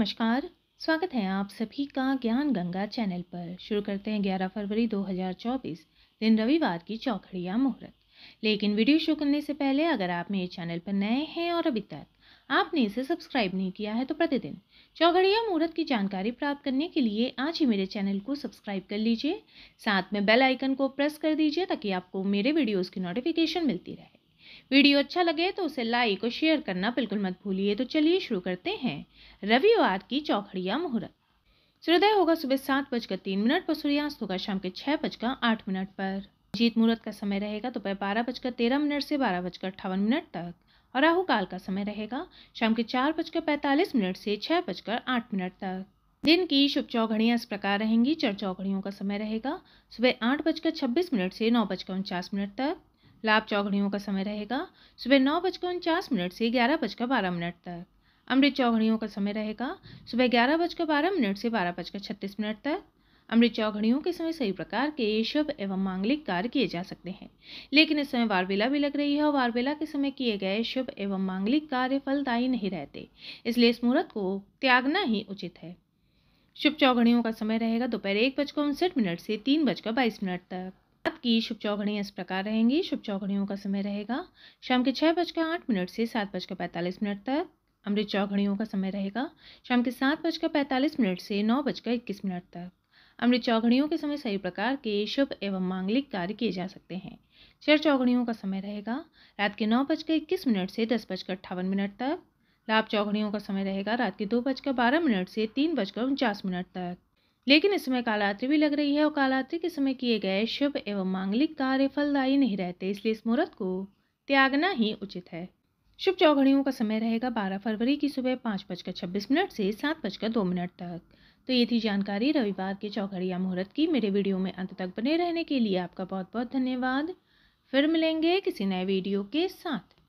नमस्कार स्वागत है आप सभी का ज्ञान गंगा चैनल पर शुरू करते हैं 11 फरवरी 2024 दिन रविवार की चौखड़िया मुहूर्त लेकिन वीडियो शुरू करने से पहले अगर आप मेरे चैनल पर नए हैं और अभी तक आपने इसे सब्सक्राइब नहीं किया है तो प्रतिदिन चौघड़िया मुहूर्त की जानकारी प्राप्त करने के लिए आज ही मेरे चैनल को सब्सक्राइब कर लीजिए साथ में बेल आइकन को प्रेस कर दीजिए ताकि आपको मेरे वीडियोज़ की नोटिफिकेशन मिलती रहे वीडियो अच्छा लगे तो उसे लाइक और शेयर करना बिल्कुल मत भूलिए तो चलिए शुरू करते हैं रविवार की चौखड़िया मुहूर्त सूर्योदय होगा सुबह सात बजकर तीन मिनट पर सूर्यास्त होगा शाम के छह बजकर आठ मिनट पर जीत मुहूर्त का समय रहेगा दोपहर तो बारह बजकर तेरह मिनट से बारह बजकर अट्ठावन मिनट तक और राहु काल का समय रहेगा शाम के चार बजकर पैंतालीस मिनट से छह बजकर आठ मिनट तक दिन की शुभ चौघड़ियाँ इस प्रकार रहेंगी चर चौघड़ियों का समय रहेगा सुबह आठ बजकर छब्बीस मिनट से नौ बजकर उनचास मिनट तक लाभ चौघड़ियों का समय रहेगा सुबह नौ बजकर उनचास मिनट से ग्यारह बजकर बारह मिनट तक अमृत चौघड़ियों का समय रहेगा सुबह ग्यारह बजकर बारह मिनट से बारह बजकर छत्तीस मिनट तक अमृत चौघड़ियों के समय सही प्रकार के शुभ एवं मांगलिक कार्य किए जा सकते हैं लेकिन इस समय वारबेला भी लग रही है और वारबेला के समय किए गए शुभ एवं मांगलिक कार्य फलदायी नहीं रहते इसलिए इस मुहूर्त को त्यागना ही उचित है शुभ चौघड़ियों का समय रहेगा दोपहर एक बजकर उनसठ मिनट से तीन बजकर बाईस मिनट तक आपकी शुभ चौघड़ियाँ इस प्रकार रहेंगी शुभ चौघड़ियों का समय रहेगा शाम के छः बजकर आठ मिनट से सात बजकर पैंतालीस मिनट तक अमृत चौघड़ियों का समय रहेगा शाम के सात बजकर पैंतालीस मिनट से नौ बजकर इक्कीस मिनट तक अमृत चौघड़ियों के समय सही प्रकार के शुभ एवं मांगलिक कार्य किए जा सकते हैं चर चौघड़ियों का समय रहेगा रात के नौ बजकर इक्कीस मिनट से दस बजकर अट्ठावन मिनट तक लाभ चौघड़ियों का समय रहेगा रात के दो बजकर बारह मिनट से तीन बजकर उनचास मिनट तक लेकिन इसमें कालरात्रि भी लग रही है और कालरात्रि के समय किए गए शुभ एवं मांगलिक कार्य फलदायी नहीं रहते इसलिए इस मुहूर्त को त्यागना ही उचित है शुभ चौघड़ियों का समय रहेगा बारह फरवरी की सुबह पाँच बजकर छब्बीस मिनट से सात बजकर दो मिनट तक तो ये थी जानकारी रविवार के चौघड़िया मुहूर्त की मेरे वीडियो में अंत तक बने रहने के लिए आपका बहुत बहुत धन्यवाद फिर मिलेंगे किसी नए वीडियो के साथ